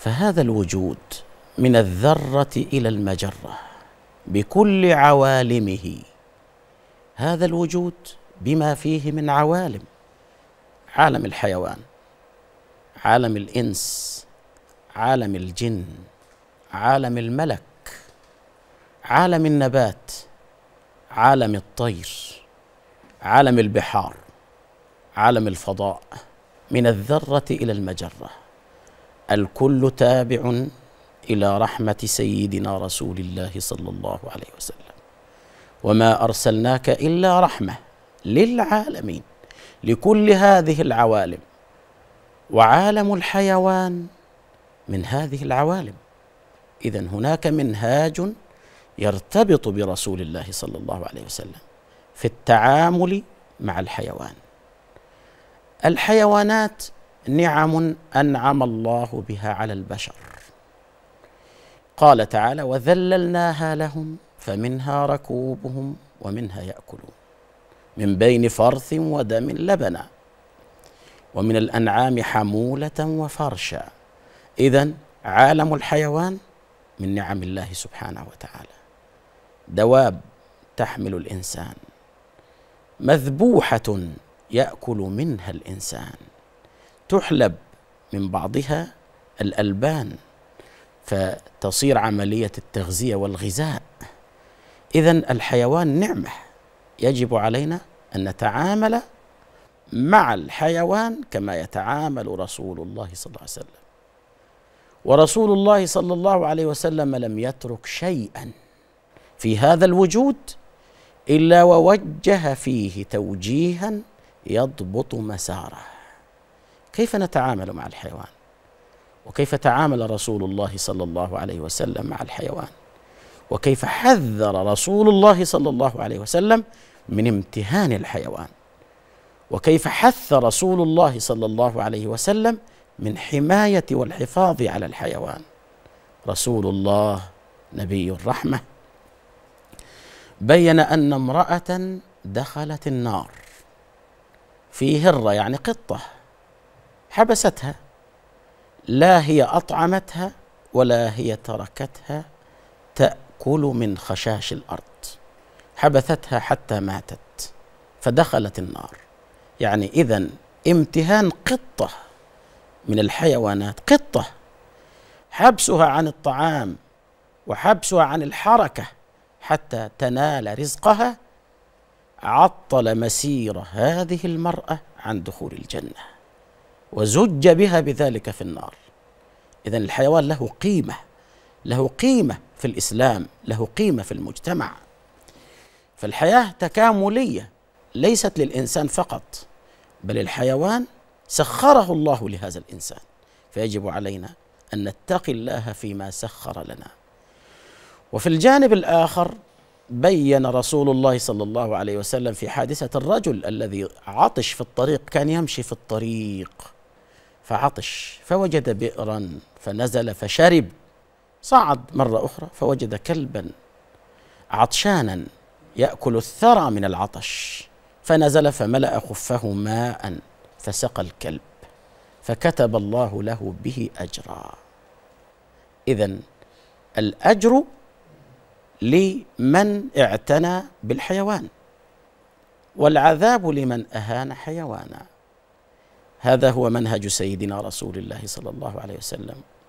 فهذا الوجود من الذره الى المجره بكل عوالمه هذا الوجود بما فيه من عوالم عالم الحيوان عالم الانس عالم الجن عالم الملك عالم النبات عالم الطير عالم البحار عالم الفضاء من الذره الى المجره الكل تابع الى رحمه سيدنا رسول الله صلى الله عليه وسلم وما ارسلناك الا رحمه للعالمين لكل هذه العوالم وعالم الحيوان من هذه العوالم اذا هناك منهاج يرتبط برسول الله صلى الله عليه وسلم في التعامل مع الحيوان الحيوانات نعم انعم الله بها على البشر قال تعالى وذللناها لهم فمنها ركوبهم ومنها ياكلون من بين فرث ودم لبنا ومن الانعام حموله وفرشا اذا عالم الحيوان من نعم الله سبحانه وتعالى دواب تحمل الانسان مذبوحه ياكل منها الانسان تحلب من بعضها الألبان فتصير عملية التغذية والغذاء إذا الحيوان نعمة يجب علينا أن نتعامل مع الحيوان كما يتعامل رسول الله صلى الله عليه وسلم ورسول الله صلى الله عليه وسلم لم يترك شيئا في هذا الوجود الا ووجه فيه توجيها يضبط مساره كيف نتعامل مع الحيوان وكيف تعامل رسول الله صلى الله عليه وسلم مع الحيوان وكيف حذر رسول الله صلى الله عليه وسلم من امتهان الحيوان وكيف حث رسول الله صلى الله عليه وسلم من حمايه والحفاظ على الحيوان رسول الله نبي الرحمه بين ان امراه دخلت النار في هره يعني قطه حبستها لا هي اطعمتها ولا هي تركتها تاكل من خشاش الارض حبثتها حتى ماتت فدخلت النار يعني اذا امتهان قطه من الحيوانات قطه حبسها عن الطعام وحبسها عن الحركه حتى تنال رزقها عطل مسير هذه المراه عن دخول الجنه وزج بها بذلك في النار إذا الحيوان له قيمة له قيمة في الإسلام له قيمة في المجتمع فالحياة تكاملية ليست للإنسان فقط بل الحيوان سخره الله لهذا الإنسان فيجب علينا أن نتقي الله فيما سخر لنا وفي الجانب الآخر بين رسول الله صلى الله عليه وسلم في حادثة الرجل الذي عطش في الطريق كان يمشي في الطريق فعطش فوجد بئرا فنزل فشرب صعد مرة أخرى فوجد كلبا عطشانا يأكل الثرى من العطش فنزل فملأ خفه ماء فسقى الكلب فكتب الله له به أجرا إذا الأجر لمن اعتنى بالحيوان والعذاب لمن أهان حيوانا هذا هو منهج سيدنا رسول الله صلى الله عليه وسلم